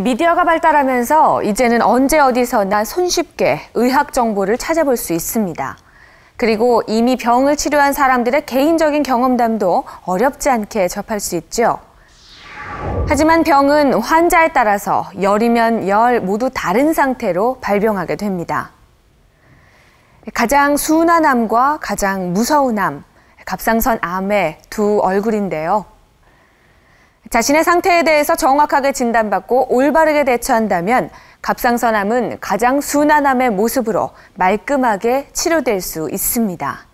미디어가 발달하면서 이제는 언제 어디서나 손쉽게 의학 정보를 찾아볼 수 있습니다. 그리고 이미 병을 치료한 사람들의 개인적인 경험담도 어렵지 않게 접할 수 있죠. 하지만 병은 환자에 따라서 열이면 열 모두 다른 상태로 발병하게 됩니다. 가장 순한 암과 가장 무서운 암, 갑상선 암의 두 얼굴인데요. 자신의 상태에 대해서 정확하게 진단받고 올바르게 대처한다면 갑상선암은 가장 순한 암의 모습으로 말끔하게 치료될 수 있습니다.